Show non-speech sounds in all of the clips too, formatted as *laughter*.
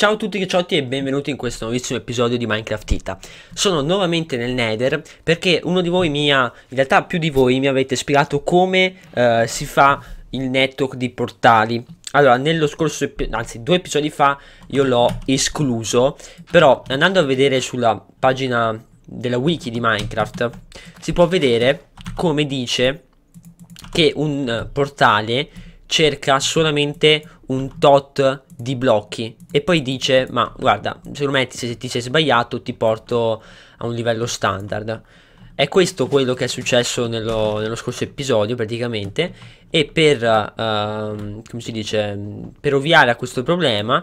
Ciao a tutti ricciotti e benvenuti in questo nuovissimo episodio di Minecraft Ita. Sono nuovamente nel Nether perché uno di voi mi ha, in realtà più di voi mi avete spiegato come eh, si fa il network di portali. Allora, nello scorso, anzi due episodi fa, io l'ho escluso, però andando a vedere sulla pagina della wiki di Minecraft si può vedere come dice che un eh, portale cerca solamente un tot di blocchi e poi dice ma guarda secondo me se ti sei sbagliato ti porto a un livello standard è questo quello che è successo nello, nello scorso episodio praticamente e per, uh, come si dice, per ovviare a questo problema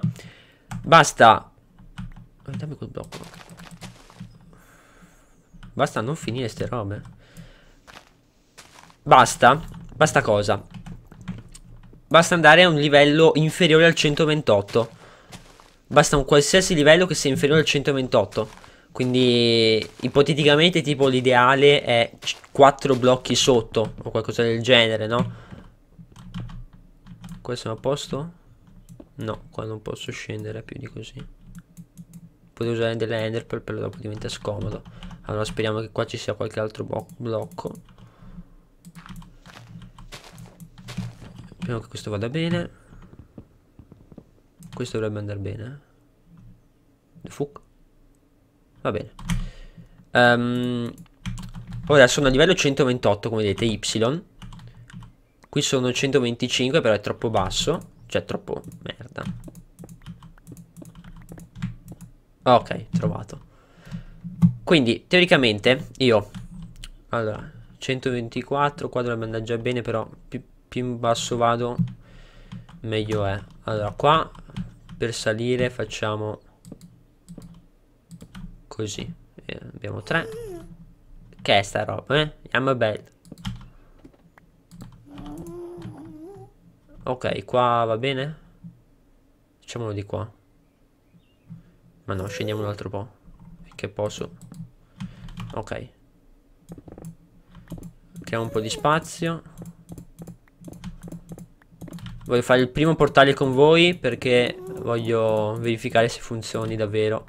basta... Dammi quel blocco. Basta non finire ste robe. Basta, basta cosa? Basta andare a un livello inferiore al 128. Basta un qualsiasi livello che sia inferiore al 128. Quindi ipoteticamente tipo l'ideale è 4 blocchi sotto o qualcosa del genere, no? Qua sono a posto? No, qua non posso scendere più di così. Potrei usare delle enderpearl, però dopo diventa scomodo. Allora speriamo che qua ci sia qualche altro blocco. Speriamo che questo vada bene. Questo dovrebbe andare bene. Eh. The fuck? Va bene. Um, ora sono a livello 128, come vedete, Y. Qui sono 125, però è troppo basso. Cioè, troppo merda. Ok, trovato. Quindi, teoricamente, io... Allora, 124, qua dovrebbe andare già bene, però... Più, più in basso vado meglio è allora qua per salire facciamo così eh, abbiamo tre che è sta roba eh I'm a bed ok qua va bene facciamolo di qua ma no scendiamo un altro po' che posso ok creiamo un po' di spazio voglio fare il primo portale con voi perché voglio verificare se funzioni davvero.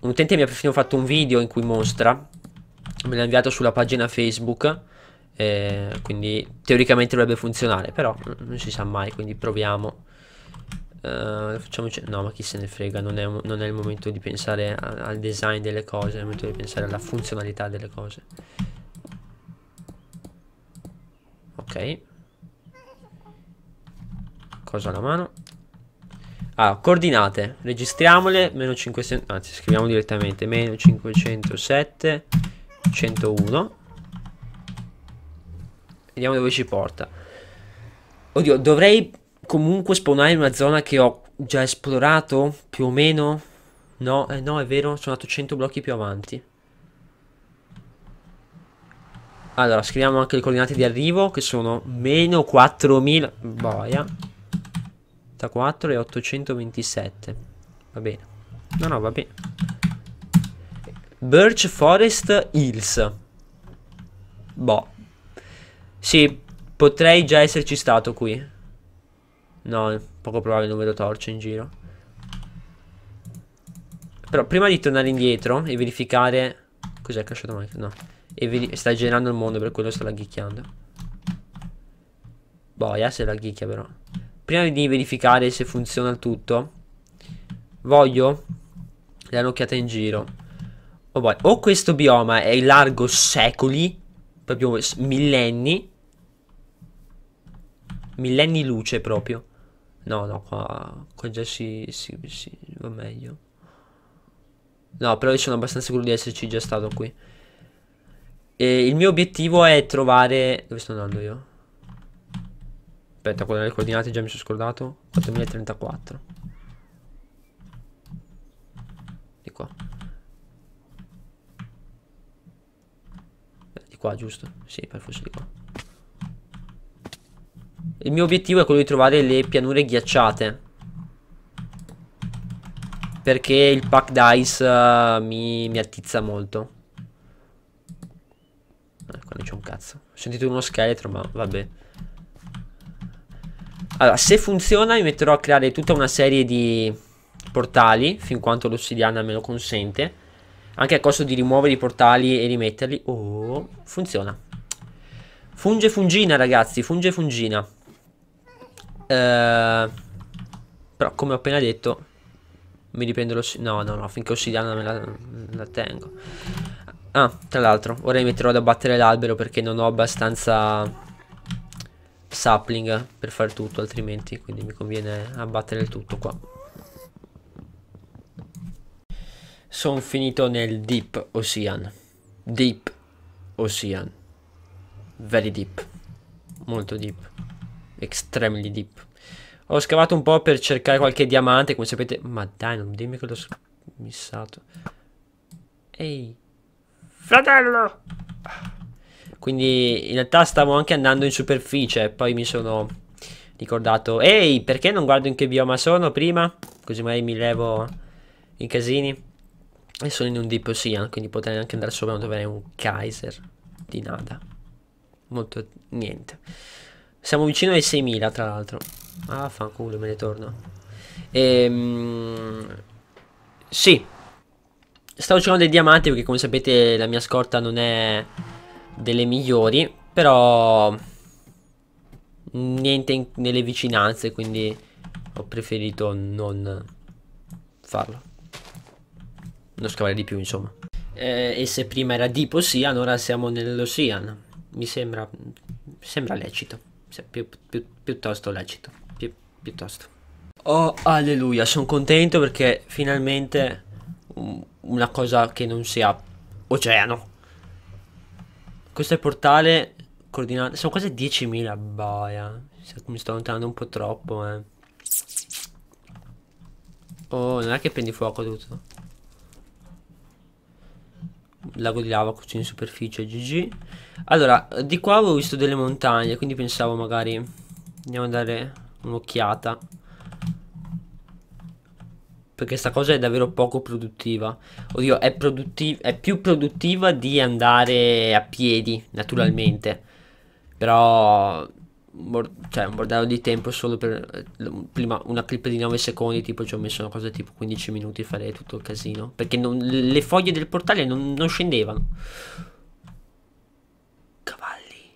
Un utente mi ha perfino fatto un video in cui mostra, me l'ha inviato sulla pagina Facebook, eh, quindi teoricamente dovrebbe funzionare, però non si sa mai, quindi proviamo. Uh, eh, facciamoci... No, ma chi se ne frega, non è, non è il momento di pensare al design delle cose, è il momento di pensare alla funzionalità delle cose. Ok cosa alla mano. Allora, ah, coordinate, registriamole, meno 500, anzi scriviamo direttamente, meno 507, 101. Vediamo dove ci porta. Oddio, dovrei comunque spawnare in una zona che ho già esplorato, più o meno. No, eh, no, è vero, sono andato 100 blocchi più avanti. Allora, scriviamo anche le coordinate di arrivo, che sono meno 4000... Boia. 84 e 827. Va bene. No, no, va bene. Birch Forest Hills. Boh. Sì, potrei già esserci stato qui. No, poco probabile, non vedo torce in giro. Però prima di tornare indietro e verificare... Cos'è cacciato Mike? No. E sta girando il mondo, per quello sto laghicchiando. Boia se laghicchia però prima di verificare se funziona il tutto, voglio dare un'occhiata in giro. Oh boy, o questo bioma è largo secoli, proprio millenni, millenni luce proprio. No, no, qua, qua già si, si, si va meglio. No, però io sono abbastanza sicuro di esserci già stato qui. E il mio obiettivo è trovare... Dove sto andando io? Aspetta, quelle le coordinate già mi sono scordato. 4034. Di qua. Eh, di qua, giusto? Sì, per forse di qua. Il mio obiettivo è quello di trovare le pianure ghiacciate. Perché il pack dice uh, mi, mi attizza molto. Ecco, eh, non c'è un cazzo. Ho sentito uno scheletro, ma vabbè. Allora, se funziona mi metterò a creare tutta una serie di portali, fin quanto l'ossidiana me lo consente. Anche a costo di rimuovere i portali e rimetterli. Oh, funziona. Funge fungina, ragazzi, funge fungina. Eh, però, come ho appena detto, mi riprendo l'ossidiana. No, no, no, finché l'ossidiana me la, me la tengo. Ah, tra l'altro, ora mi metterò ad abbattere l'albero perché non ho abbastanza sapling per fare tutto altrimenti quindi mi conviene abbattere il tutto qua sono finito nel deep ocean deep ocean very deep molto deep extremely deep ho scavato un po' per cercare qualche diamante come sapete ma dai non dimmi che l'ho missato ehi fratello quindi in realtà stavo anche andando in superficie, poi mi sono ricordato, ehi, perché non guardo in che bioma sono prima? Così magari mi levo i casini. E sono in un deep ocean, quindi potrei anche andare sopra, non dovrei un Kaiser di nada. Molto niente. Siamo vicino ai 6000, tra l'altro. Ah, fanculo, me ne torno. Ehm... Sì. Stavo cercando dei diamanti perché come sapete la mia scorta non è delle migliori, però niente in, nelle vicinanze, quindi ho preferito non farlo. Non scavare di più, insomma. Eh, e se prima era di Ocean, ora siamo nell'Ocean. Mi sembra, sembra lecito, pi pi piuttosto lecito, pi piuttosto. Oh, alleluia, sono contento perché finalmente una cosa che non sia oceano questo è il portale coordinato. Sono quasi 10.000, Baia. Cioè, mi sto allontanando un po' troppo, eh. Oh, non è che prendi fuoco tutto. Lago di lava cucina in superficie, GG. Allora, di qua avevo visto delle montagne, quindi pensavo magari... Andiamo a dare un'occhiata perché sta cosa è davvero poco produttiva. Oddio, è, produttiv- è più produttiva di andare a piedi, naturalmente. Però cioè un bordello di tempo solo per prima una clip di 9 secondi tipo ci ho messo una cosa tipo 15 minuti a fare tutto il casino perché non, le foglie del portale non, non scendevano cavalli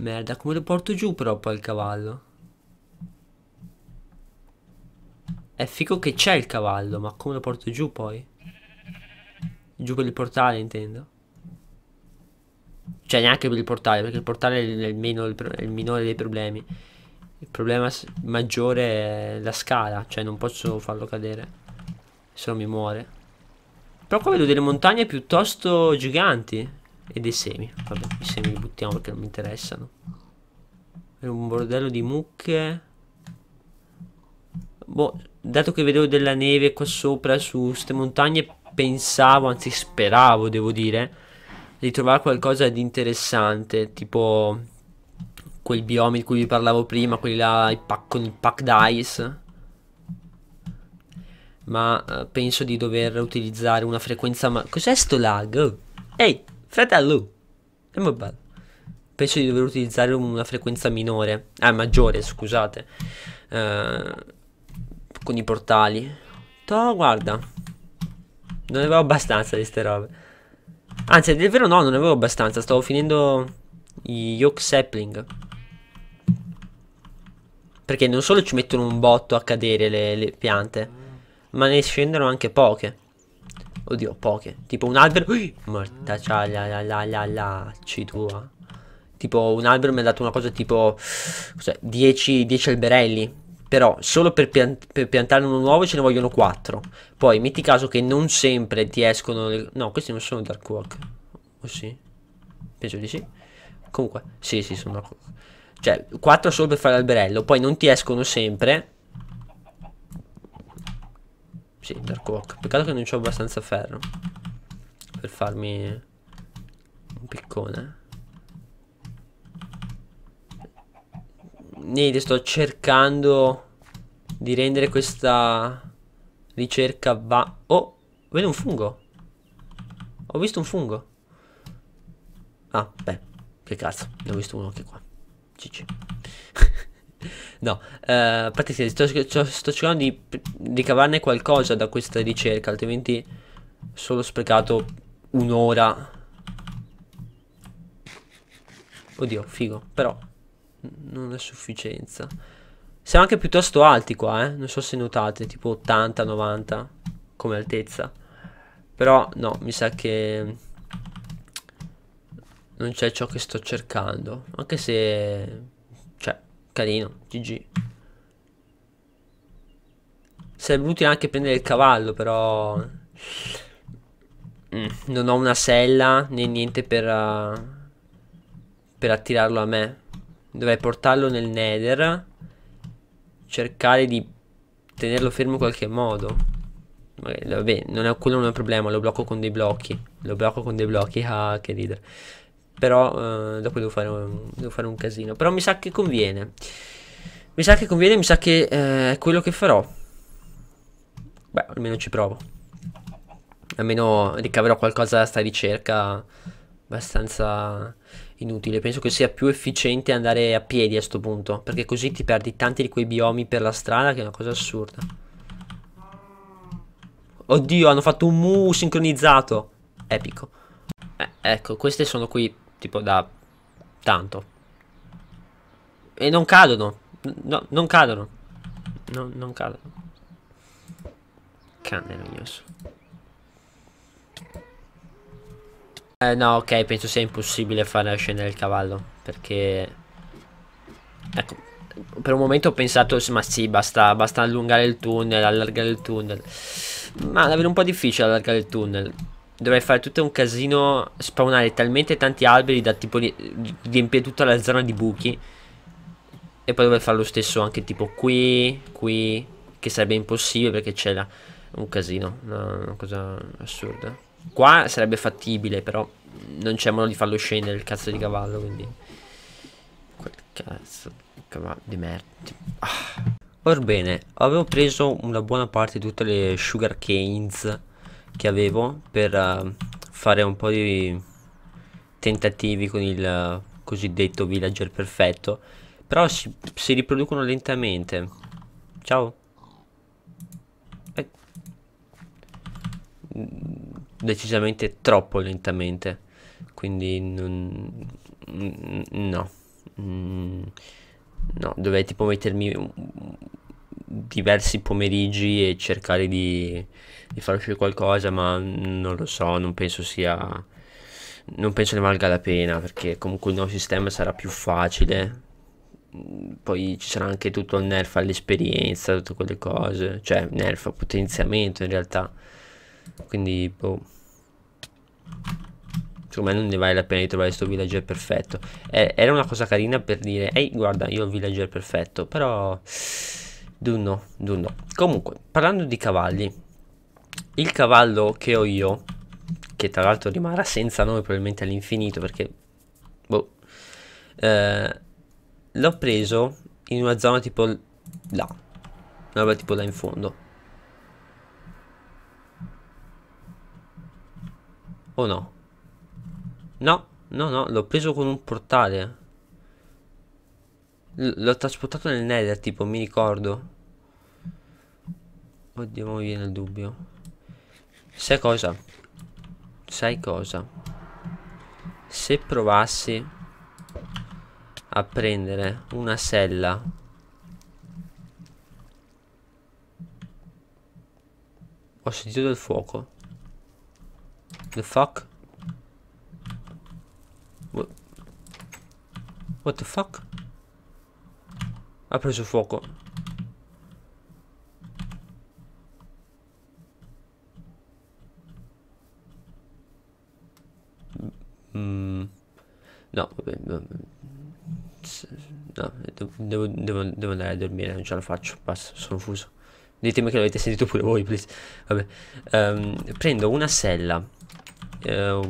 merda come lo porto giù però poi il cavallo È figo che c'è il cavallo, ma come lo porto giù poi? Giù per il portale, intendo. Cioè, neanche per il portale, perché il portale è il, meno, il minore dei problemi. Il problema maggiore è la scala, cioè non posso farlo cadere, se no mi muore. Però qua vedo delle montagne piuttosto giganti e dei semi. Vabbè, i semi li buttiamo perché non mi interessano. È un bordello di mucche. Boh, dato che vedevo della neve qua sopra su queste montagne pensavo, anzi speravo devo dire, di trovare qualcosa di interessante, tipo quel biome di cui vi parlavo prima, quelli là i pack, con il pack dice. Ma eh, penso di dover utilizzare una frequenza... Ma cos'è sto lag? Oh. Ehi, fratello! È molto bello. Penso di dover utilizzare una frequenza minore. Ah, maggiore, scusate. Eh con i portali. Toh, guarda. Non ne avevo abbastanza di ste robe. Anzi, è vero no, non ne avevo abbastanza. Stavo finendo gli Yoke Sapling. Perché non solo ci mettono un botto a cadere le, le piante, ma ne scendono anche poche. Oddio, poche. Tipo un albero... morta, c'ha la la la la la, ci tua. Tipo un albero mi ha dato una cosa tipo... 10 alberelli però solo per, pian- per piantarne uno nuovo ce ne vogliono 4 poi metti caso che non sempre ti escono le... no questi non sono Dark Work o oh, sì? penso di sì comunque sì sì sono Dark Work cioè 4 solo per fare l'alberello poi non ti escono sempre sì Dark Work peccato che non ho abbastanza ferro per farmi un piccone niente, sto cercando di rendere questa ricerca va... Oh, vedo un fungo. Ho visto un fungo. Ah, beh, che cazzo, ne ho visto uno anche qua. Cicci. *laughs* no, eh, a sto, sto, sto cercando di, di cavarne qualcosa da questa ricerca, altrimenti solo sprecato un'ora. Oddio, figo, però non è sufficienza. Siamo anche piuttosto alti qua, eh. Non so se notate, tipo 80-90 come altezza. Però no, mi sa che non c'è ciò che sto cercando. Anche se... Cioè, carino, GG. Sarebbe utile anche prendere il cavallo, però... Mm, non ho una sella né niente per... Uh, per attirarlo a me. Dovrai portarlo nel nether. Cercare di tenerlo fermo in qualche modo. vabbè, non è, quello non è un problema, lo blocco con dei blocchi. Lo blocco con dei blocchi, *laughs* ah, che ridere. Però eh, dopo devo fare, un, devo fare, un, casino. Però mi sa che conviene. Mi sa che conviene, mi sa che eh, quello che farò. Beh, almeno ci provo. Almeno ricaverò qualcosa da sta ricerca abbastanza inutile. Penso che sia più efficiente andare a piedi a questo punto, perché così ti perdi tanti di quei biomi per la strada, che è una cosa assurda. Oddio, hanno fatto un mu sincronizzato. Epico. Eh, ecco, queste sono qui, tipo, da tanto. E non cadono. No, non cadono. No, non cadono. Canne rognoso. Eh, no, ok, penso sia impossibile far scendere il cavallo. Perché... Ecco, per un momento ho pensato, ma sì, basta, basta allungare il tunnel, allargare il tunnel. Ma davvero un po' difficile allargare il tunnel. Dovrei fare tutto un casino, spawnare talmente tanti alberi da tipo riempire tutta la zona di buchi. E poi dovrei fare lo stesso anche tipo qui, qui, che sarebbe impossibile perché c'era un casino, una, una cosa assurda. Qua sarebbe fattibile, però non c'è modo di farlo scendere il cazzo di cavallo, quindi... Quel cazzo di cavallo di merda. Ah. Orbene, avevo preso una buona parte di tutte le sugar canes che avevo per uh, fare un po' di tentativi con il uh, cosiddetto villager perfetto. Però si, si riproducono lentamente. Ciao. Eh. Mm decisamente troppo lentamente. Quindi non, no. Mm, no, dovrei tipo mettermi diversi pomeriggi e cercare di, di far uscire qualcosa, ma non lo so, non penso sia... Non penso ne valga la pena perché comunque il nuovo sistema sarà più facile. Poi ci sarà anche tutto il nerf all'esperienza, tutte quelle cose, cioè nerf, potenziamento in realtà quindi boh secondo me non ne vale la pena di trovare questo villager perfetto eh, era una cosa carina per dire ehi guarda io ho il villager perfetto però dunno dunno comunque parlando di cavalli il cavallo che ho io che tra l'altro rimarrà senza nome probabilmente all'infinito perché boh eh, l'ho preso in una zona tipo là una roba tipo là in fondo O no? No, no, no, l'ho preso con un portale. L'ho trasportato nel nether, tipo, mi ricordo. Oddio, mi viene il dubbio. Sai cosa? Sai cosa? Se provassi a prendere una sella ho sentito del fuoco The fuck? What? What the fuck? Ha preso fuoco. Mm. No, vabbè. No, no devo, devo, devo, andare a dormire, non ce la faccio. Basta, sono fuso. Ditemi che l'avete sentito pure voi, please. Vabbè. Um, prendo una sella eh,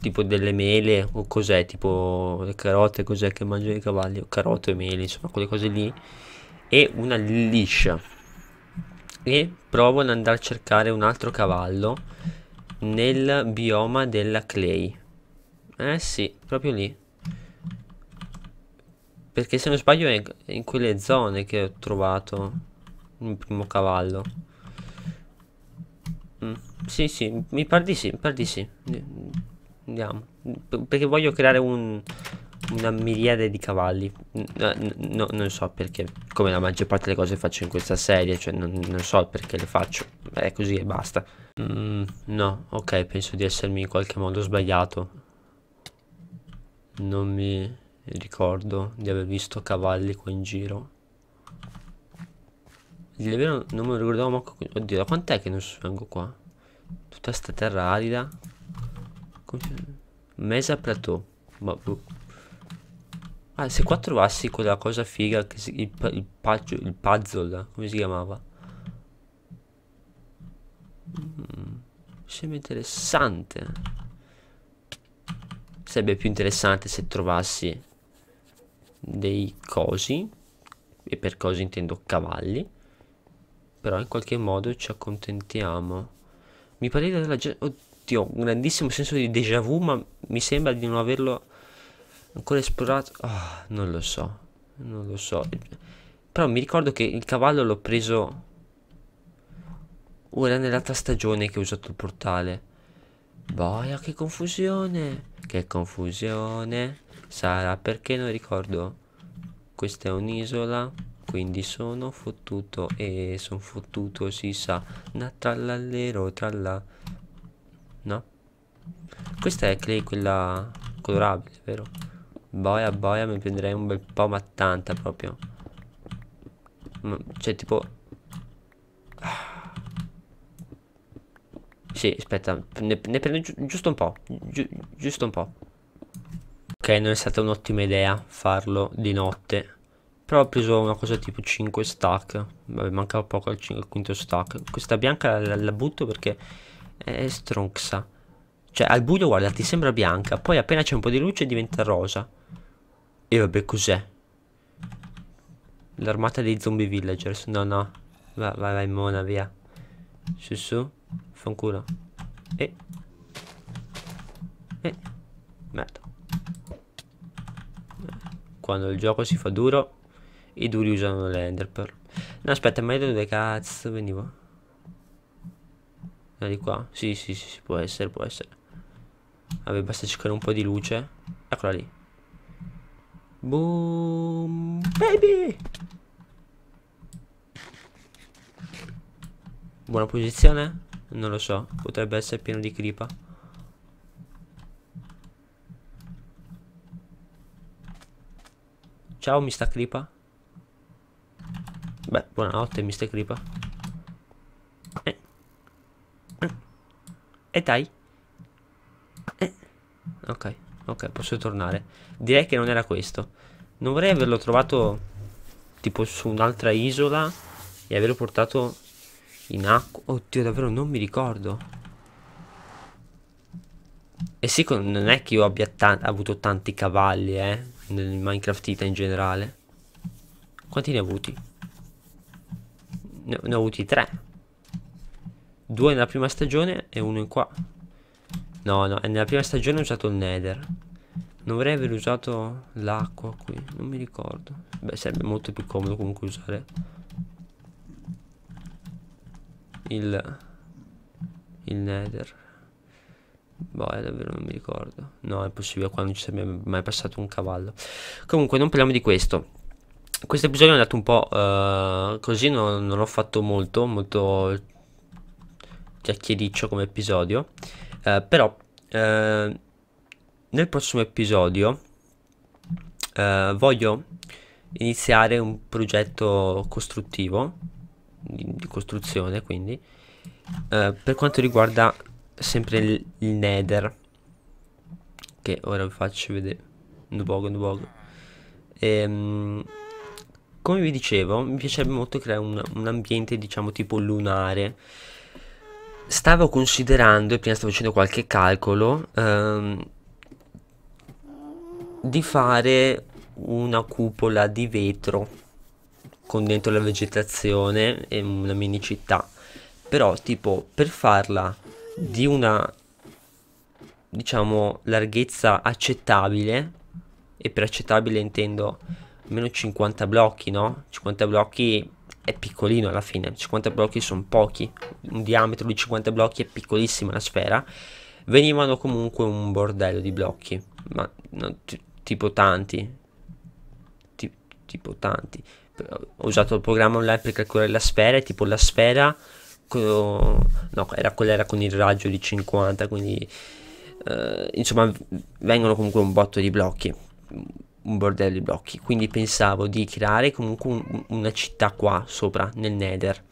tipo delle mele o cos'è, tipo le carote, cos'è che mangiano i cavalli, o carote e mele, insomma quelle cose lì, e una liscia. E provo ad andare a cercare un altro cavallo nel bioma della clay. Eh sì, proprio lì. Perché se non sbaglio è in quelle zone che ho trovato il primo cavallo. Mm. Sì, sì, mi pare di sì, mi pare di sì. Andiamo. P perché voglio creare un, una miriade di cavalli. No, no, non so perché, come la maggior parte delle cose che faccio in questa serie, cioè non, non so perché le faccio. È così e basta. Mm, no, ok, penso di essermi in qualche modo sbagliato. Non mi ricordo di aver visto cavalli qua in giro. Il livello non me lo ricordavo manco Oddio, da quant'è che non vengo qua? Tutta sta terra arida. Mesa plateau. Ma... Boh, boh. Ah, se qua trovassi quella cosa figa che si, il, il, il puzzle, come si chiamava? Mm, sembra interessante. Sarebbe più interessante se trovassi dei cosi, e per cosi intendo cavalli, però in qualche modo ci accontentiamo. Mi pareva della gente... Oddio, un grandissimo senso di déjà vu, ma mi sembra di non averlo ancora esplorato. Oh, non lo so, non lo so. Però mi ricordo che il cavallo l'ho preso... Ora oh, nell'altra stagione che ho usato il portale. Boia, che confusione. Che confusione. Sarà perché non ricordo. Questa è un'isola quindi sono fottuto e sono fottuto si sa na trallallero la no questa è clay quella colorabile vero boia boia mi prenderei un bel po' ma tanta proprio cioè tipo *sighs* sì aspetta ne, ne prendo gi giusto un po' gi giusto un po' ok non è stata un'ottima idea farlo di notte però ho preso una cosa tipo 5 stack. Vabbè, manca poco al, 5, quinto stack. Questa bianca la, la butto perché è stronxa. Cioè, al buio, guarda, ti sembra bianca. Poi appena c'è un po' di luce diventa rosa. E vabbè, cos'è? L'armata dei zombie villagers. No, no. Vai, vai, vai, mona, via. Su, su. Fanculo. E... E... Merda. Quando il gioco si fa duro... I duri usano l'ender pearl. No, aspetta, ma io dove cazzo venivo? Da di qua? Sì, sì, sì, sì, può essere, può essere. Vabbè, basta cercare un po' di luce. Eccola lì. Boom, baby! Buona posizione? Non lo so, potrebbe essere pieno di cripa. Ciao, mi sta cripa. Beh, buonanotte, mister Creeper. Eh. Eh. E dai. Eh. Ok, ok, posso tornare. Direi che non era questo. Non vorrei averlo trovato tipo su un'altra isola e averlo portato in acqua. Oddio, davvero non mi ricordo. E sì, non è che io abbia avuto tanti cavalli, eh, nel Minecraft Ita in generale. Quanti ne ha avuti? ne, ne ho avuti tre. Due nella prima stagione e uno in qua. No, no, nella prima stagione ho usato il nether. Non vorrei aver usato l'acqua qui, non mi ricordo. Beh, sarebbe molto più comodo comunque usare il, il nether. Boh, è davvero non mi ricordo. No, è possibile, qua non ci sarebbe mai passato un cavallo. Comunque, non parliamo di questo questo episodio è andato un po' uh, così, non, non, ho fatto molto, molto chiacchiericcio come episodio, uh, però uh, nel prossimo episodio voglio iniziare un progetto costruttivo, di, di costruzione quindi, per quanto riguarda sempre il, il nether, che ora vi faccio vedere, un poco, un poco. Ehm, come vi dicevo, mi piacerebbe molto creare un, un ambiente, diciamo, tipo lunare. Stavo considerando, e prima stavo facendo qualche calcolo, ehm, di fare una cupola di vetro con dentro la vegetazione e una mini città. Però, tipo, per farla di una, diciamo, larghezza accettabile, e per accettabile intendo Almeno 50 blocchi, no? 50 blocchi è piccolino alla fine. 50 blocchi sono pochi. Un diametro di 50 blocchi è piccolissima la sfera. Venivano comunque un bordello di blocchi. Ma no, tipo tanti. T tipo tanti. Ho usato il programma online per calcolare la sfera. E tipo la sfera. No, era quella era con il raggio di 50. Quindi. Eh, insomma, vengono comunque un botto di blocchi un bordello di blocchi quindi pensavo di creare comunque un, una città qua sopra nel nether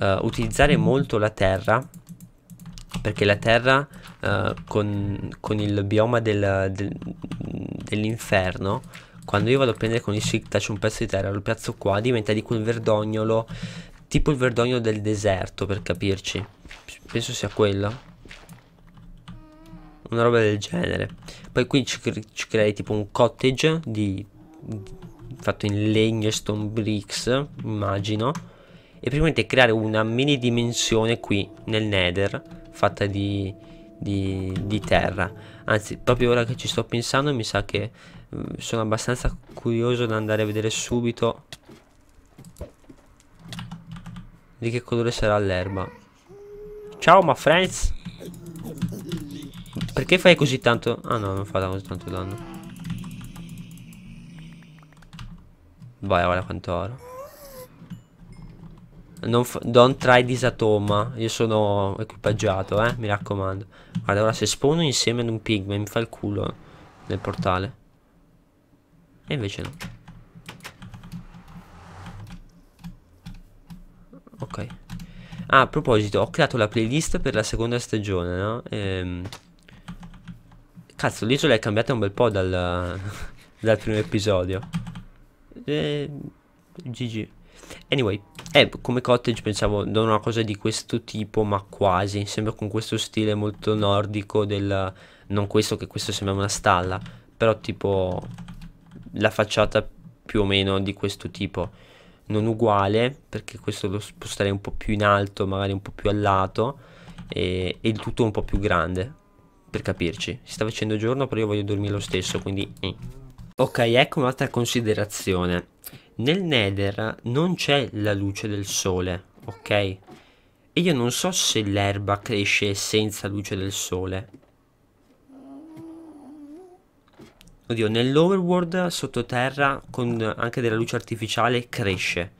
uh, utilizzare mm. molto la terra perché la terra uh, con, con, il bioma del, del, dell'inferno quando io vado a prendere con il shift touch un pezzo di terra lo piazzo qua diventa di quel verdognolo tipo il verdognolo del deserto per capirci penso sia quello una roba del genere. Poi qui ci, cre ci crei tipo un cottage di, di, fatto in legno e stone bricks, immagino. E praticamente creare una mini dimensione qui nel nether fatta di, di, di terra. Anzi, proprio ora che ci sto pensando mi sa che mh, mm, sono abbastanza curioso da andare a vedere subito di che colore sarà l'erba. Ciao, ma friends! Perché fai così tanto? Ah no, non fa così tanto danno. Vai, guarda quanto oro. Non don't try this atoma. Ah. Io sono equipaggiato, eh, mi raccomando. Guarda, ora se spawno insieme ad un pigman mi fa il culo nel portale. E invece no. Ok. Ah, a proposito, ho creato la playlist per la seconda stagione, no? Ehm... Cazzo, l'isola è cambiata un bel po' dal, *laughs* dal primo episodio. Eh, GG. Anyway, eh, come cottage pensavo non una cosa di questo tipo, ma quasi. Sembra con questo stile molto nordico del... Non questo, che questo sembra una stalla. Però tipo la facciata più o meno di questo tipo. Non uguale, perché questo lo sposterei un po' più in alto, magari un po' più a lato. E, e il tutto un po' più grande. Per capirci, si sta facendo giorno però io voglio dormire lo stesso, quindi... Eh. Ok, ecco un'altra considerazione. Nel nether non c'è la luce del sole, ok? E io non so se l'erba cresce senza luce del sole. Oddio, nell'overworld sottoterra con anche della luce artificiale cresce.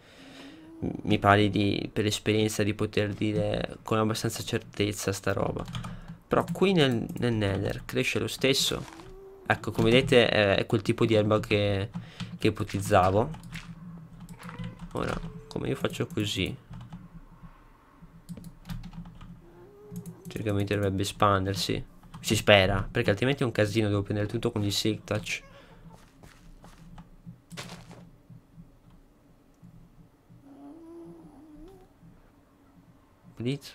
Mi pare di, per esperienza di poter dire con abbastanza certezza sta roba. Però qui nel, nel nether cresce lo stesso. Ecco, come vedete eh, è quel tipo di erba che, che ipotizzavo. Ora, come io faccio così. Teoricamente dovrebbe espandersi. Si spera, perché altrimenti è un casino, devo prendere tutto con il silk touch. Please.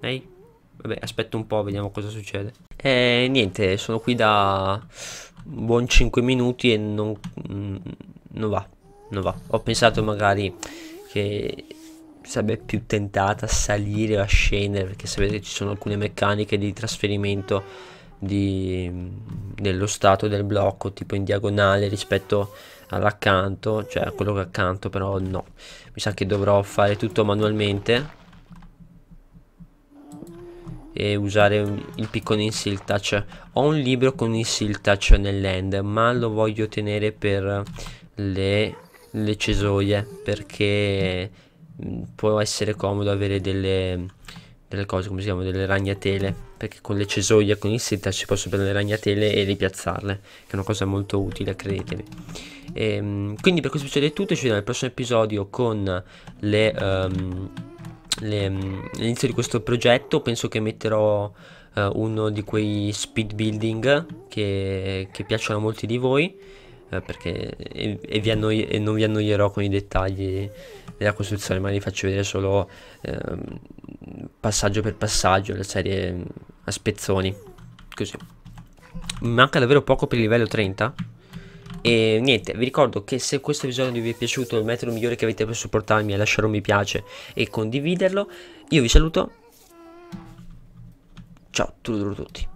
Ehi. Hey. Vabbè, aspetto un po', vediamo cosa succede. E niente, sono qui da buon 5 minuti e non, mm, non va, non va. Ho pensato magari che sarebbe più tentata a salire o a scendere, perché sapete ci sono alcune meccaniche di trasferimento di, dello stato del blocco, tipo in diagonale rispetto all'accanto, cioè a quello che accanto, però no. Mi sa che dovrò fare tutto manualmente e usare il piccone in seal touch ho un libro con il seal touch nell'end ma lo voglio tenere per le, le cesoie perché mm, può essere comodo avere delle, delle cose come si chiama delle ragnatele perché con le cesoie con il seal touch posso prendere le ragnatele e ripiazzarle che è una cosa molto utile credetemi e, ehm, quindi per questo episodio è tutto ci vediamo nel prossimo episodio con le um, Mm, l'inizio di questo progetto penso che metterò eh, uno di quei speed building che, che piacciono a molti di voi eh, perché e, e, annoi, e, non vi annoierò con i dettagli della costruzione ma vi faccio vedere solo eh, passaggio per passaggio la serie mm, a spezzoni così manca davvero poco per il livello 30 e niente, vi ricordo che se questo episodio vi è piaciuto, il metodo migliore che avete per supportarmi è lasciare un mi piace e condividerlo. Io vi saluto. Ciao, tutto tutti.